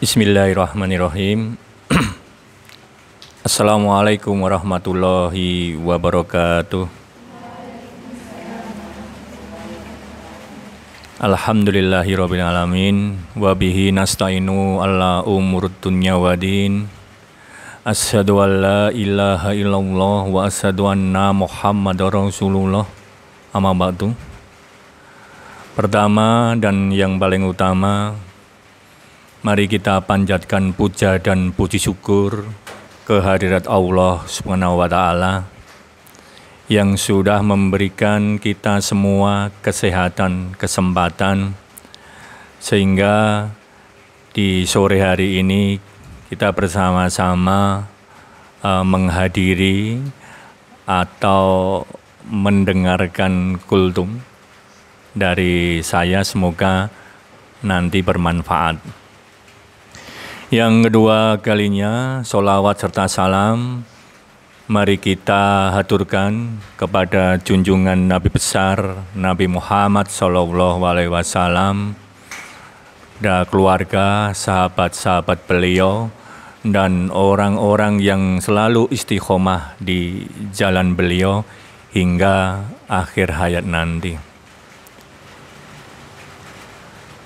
Bismillahirrahmanirrahim. Assalamualaikum warahmatullahi wabarakatuh. Alhamdulillahirabbil alamin wa bihi nasta'inu ala umurud dunya wadin. Asyhadu an la ilaha illallah wa asyhadu anna Muhammadar Rasulullah. Amma ba'du. Pertama dan yang paling utama, Mari kita panjatkan puja dan puji syukur kehadirat Allah Subhanahu wa taala yang sudah memberikan kita semua kesehatan, kesempatan sehingga di sore hari ini kita bersama-sama uh, menghadiri atau mendengarkan kultum dari saya semoga nanti bermanfaat. Yang kedua kalinya, solawat serta salam, mari kita haturkan kepada junjungan Nabi besar Nabi Muhammad SAW dan keluarga, sahabat-sahabat beliau, dan orang-orang yang selalu istiqomah di jalan beliau hingga akhir hayat nanti.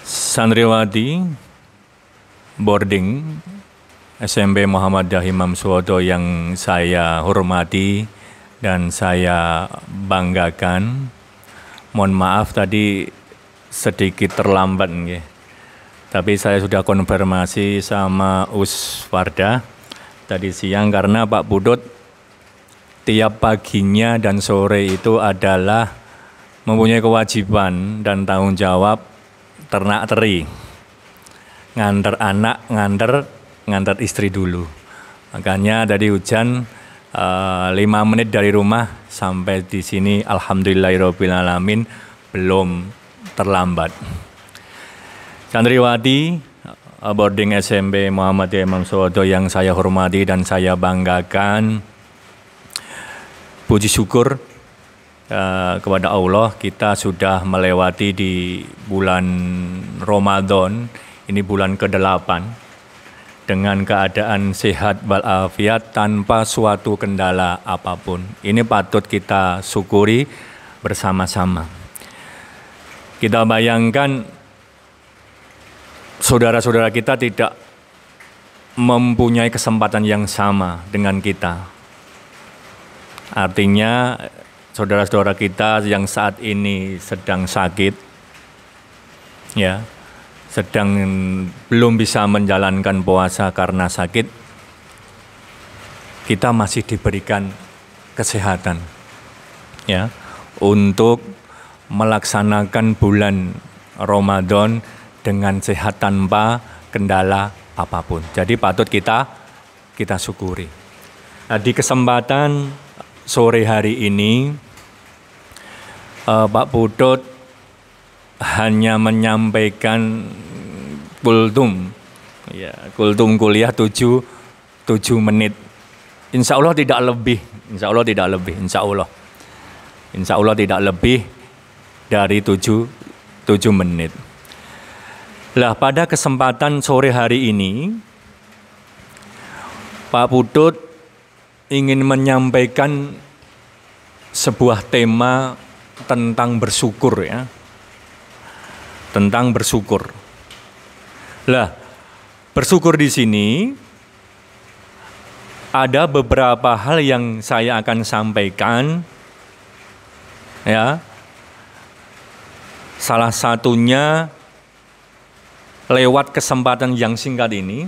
Sanriwadi, boarding SMP Muhammad Dahimam Suwoto yang saya hormati dan saya banggakan. Mohon maaf tadi sedikit terlambat ya. Tapi saya sudah konfirmasi sama Us Farda tadi siang karena Pak Budut tiap paginya dan sore itu adalah mempunyai kewajiban dan tanggung jawab ternak teri nganter anak, nganter nganter istri dulu. Makanya dari hujan eh, lima menit dari rumah sampai di sini alhamdulillahirobbilalamin belum terlambat. Chandriwati eh, boarding SMP Muhammad Imam Soeharto yang saya hormati dan saya banggakan. Puji syukur uh, kepada Allah kita sudah melewati di bulan Ramadan ini bulan ke-8 dengan keadaan sehat walafiat tanpa suatu kendala apapun. Ini patut kita syukuri bersama-sama. Kita bayangkan saudara-saudara kita tidak mempunyai kesempatan yang sama dengan kita. Artinya saudara-saudara kita yang saat ini sedang sakit ya sedang belum bisa menjalankan puasa karena sakit, kita masih diberikan kesehatan ya untuk melaksanakan bulan Ramadan dengan sehat tanpa kendala apapun. Jadi patut kita kita syukuri. Nah, di kesempatan sore hari ini eh, Pak Putut hanya menyampaikan kultum. Ya, kultum kuliah 7 7 menit. Insya Allah tidak lebih, insya Allah tidak lebih, insya Allah. Insya Allah tidak lebih dari 7 7 menit. Lah pada kesempatan sore hari ini Pak Putut ingin menyampaikan sebuah tema tentang bersyukur ya. Tentang bersyukur. Lah, bersyukur di sini ada beberapa hal yang saya akan sampaikan ya. Salah satunya lewat kesempatan yang singkat ini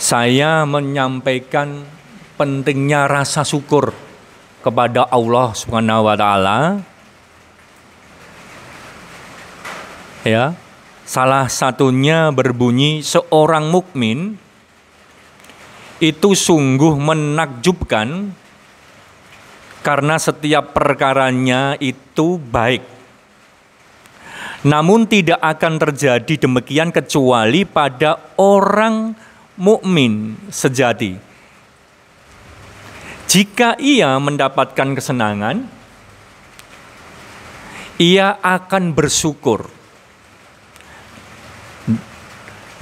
saya menyampaikan pentingnya rasa syukur kepada Allah Subhanahu wa taala ya Salah satunya berbunyi seorang mukmin itu sungguh menakjubkan karena setiap perkaranya itu baik. Namun tidak akan terjadi demikian kecuali pada orang mukmin sejati. Jika ia mendapatkan kesenangan, ia akan bersyukur.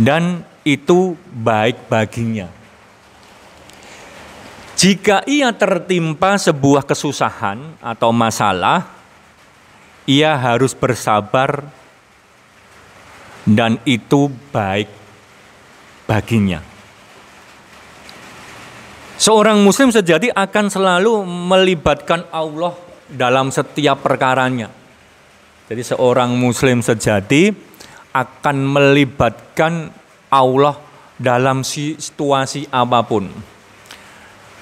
dan itu baik baginya. Jika ia tertimpa sebuah kesusahan atau masalah, ia harus bersabar dan itu baik baginya. Seorang muslim sejati akan selalu melibatkan Allah dalam setiap perkaranya. Jadi seorang muslim sejati akan melibatkan Allah dalam situasi apapun,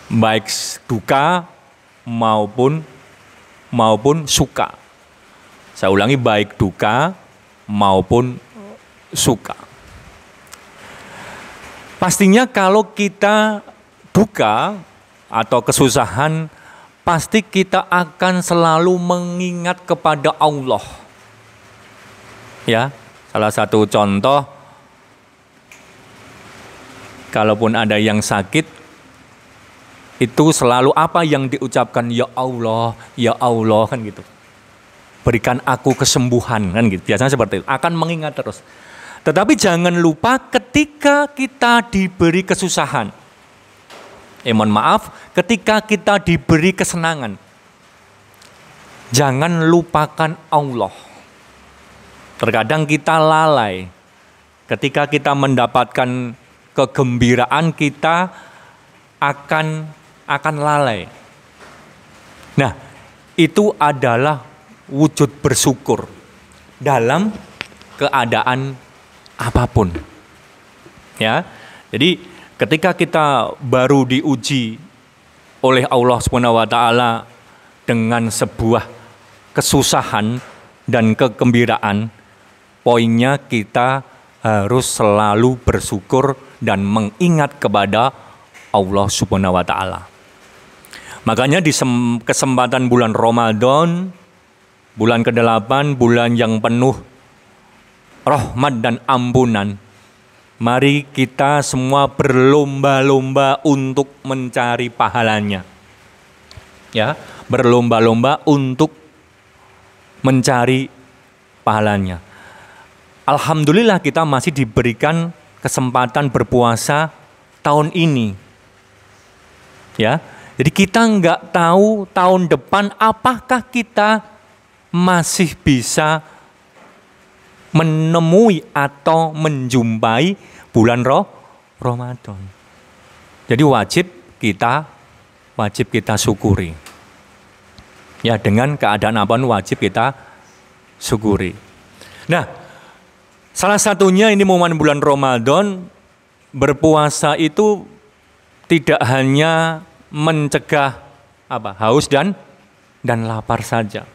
baik duka maupun maupun suka. Saya ulangi baik duka maupun suka. Pastinya kalau kita duka atau kesusahan, pasti kita akan selalu mengingat kepada Allah. Ya, Salah satu contoh, kalaupun ada yang sakit, itu selalu apa yang diucapkan, ya Allah, ya Allah, kan gitu. Berikan aku kesembuhan, kan gitu. Biasanya seperti itu, akan mengingat terus. Tetapi jangan lupa ketika kita diberi kesusahan, eh maaf, ketika kita diberi kesenangan, jangan lupakan Allah Terkadang kita lalai ketika kita mendapatkan kegembiraan kita akan akan lalai. Nah, itu adalah wujud bersyukur dalam keadaan apapun. Ya. Jadi ketika kita baru diuji oleh Allah Subhanahu wa taala dengan sebuah kesusahan dan kegembiraan, Poinnya kita harus selalu bersyukur dan mengingat kepada Allah Subhanahu wa taala. Makanya di kesempatan bulan Ramadan, bulan ke-8, bulan yang penuh rahmat dan ampunan, mari kita semua berlomba-lomba untuk mencari pahalanya. Ya, berlomba-lomba untuk mencari pahalanya Alhamdulillah kita masih diberikan kesempatan berpuasa tahun ini. Ya. Jadi kita nggak tahu tahun depan apakah kita masih bisa menemui atau menjumpai bulan roh Ramadan. Jadi wajib kita wajib kita syukuri. Ya dengan keadaan apa wajib kita syukuri. Nah, Salah satunya ini momen bulan Ramadan berpuasa itu tidak hanya mencegah apa haus dan dan lapar saja.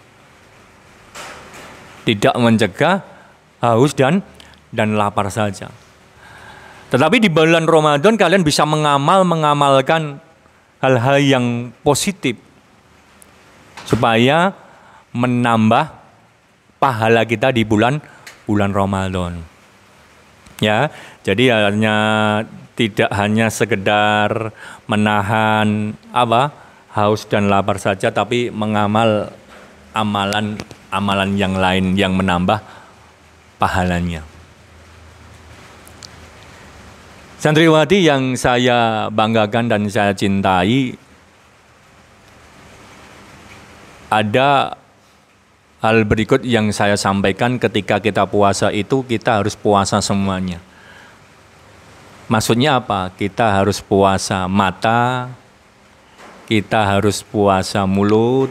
Tidak mencegah haus dan dan lapar saja. Tetapi di bulan Ramadan kalian bisa mengamal mengamalkan hal-hal yang positif supaya menambah pahala kita di bulan bulan Ramadan. Ya, jadi hanya tidak hanya sekedar menahan apa haus dan lapar saja tapi mengamal amalan amalan yang lain yang menambah pahalanya. Santriwati yang saya banggakan dan saya cintai ada Hal berikut yang saya sampaikan ketika kita puasa itu kita harus puasa semuanya. Maksudnya apa? Kita harus puasa mata, kita harus puasa mulut,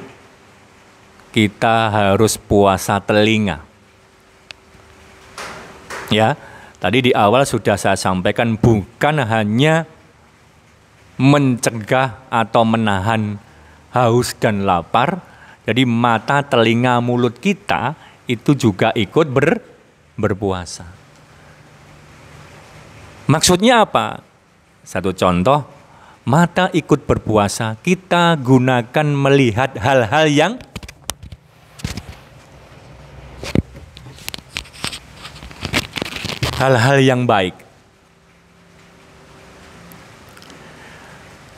kita harus puasa telinga. Ya, tadi di awal sudah saya sampaikan bukan hanya mencegah atau menahan haus dan lapar, jadi mata, telinga, mulut kita itu juga ikut ber, berpuasa. Maksudnya apa? Satu contoh, mata ikut berpuasa, kita gunakan melihat hal-hal yang hal-hal yang baik.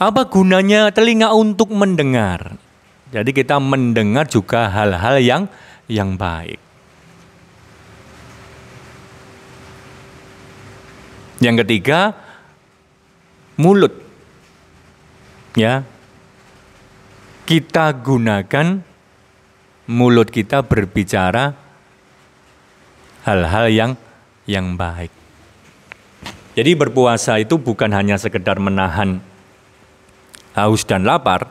Apa gunanya telinga untuk mendengar? Jadi kita mendengar juga hal-hal yang yang baik. Yang ketiga, mulut. Ya. Kita gunakan mulut kita berbicara hal-hal yang yang baik. Jadi berpuasa itu bukan hanya sekedar menahan haus dan lapar,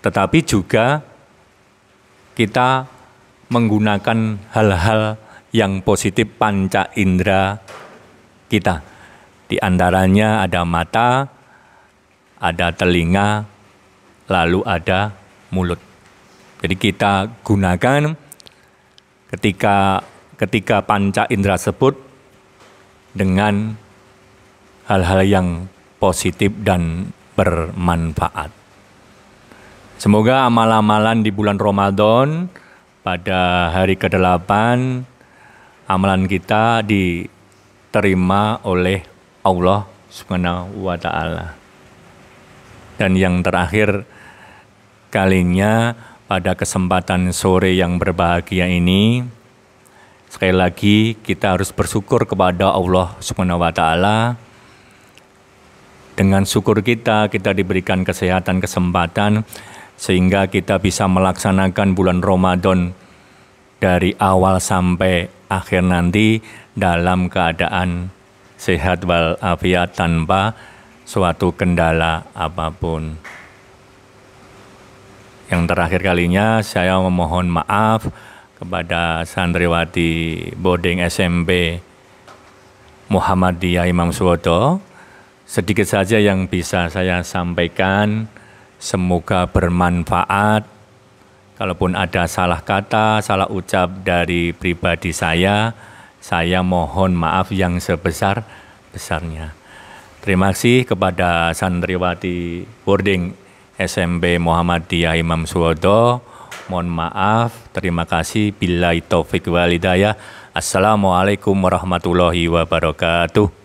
tetapi juga kita menggunakan hal-hal yang positif panca indera kita. Di antaranya ada mata, ada telinga, lalu ada mulut. Jadi kita gunakan ketika ketika panca indera tersebut dengan hal-hal yang positif dan bermanfaat. Semoga amal-amalan di bulan Ramadan pada hari ke-8 amalan kita diterima oleh Allah Subhanahu wa taala. Dan yang terakhir kalinya pada kesempatan sore yang berbahagia ini sekali lagi kita harus bersyukur kepada Allah Subhanahu wa taala. Dengan syukur kita kita diberikan kesehatan kesempatan sehingga kita bisa melaksanakan bulan Ramadan dari awal sampai akhir nanti dalam keadaan sehat walafiat tanpa suatu kendala apapun. Yang terakhir kalinya saya memohon maaf kepada santriwati boarding SMP Muhammadiyah Imam Suwoto. Sedikit saja yang bisa saya sampaikan Semoga bermanfaat. Kalaupun ada salah kata, salah ucap dari pribadi saya, saya mohon maaf yang sebesar-besarnya. Terima kasih kepada santriwati boarding SMP Muhammadiyah Imam Suwodo. Mohon maaf, terima kasih. Bila itu walidayah. Assalamualaikum warahmatullahi wabarakatuh.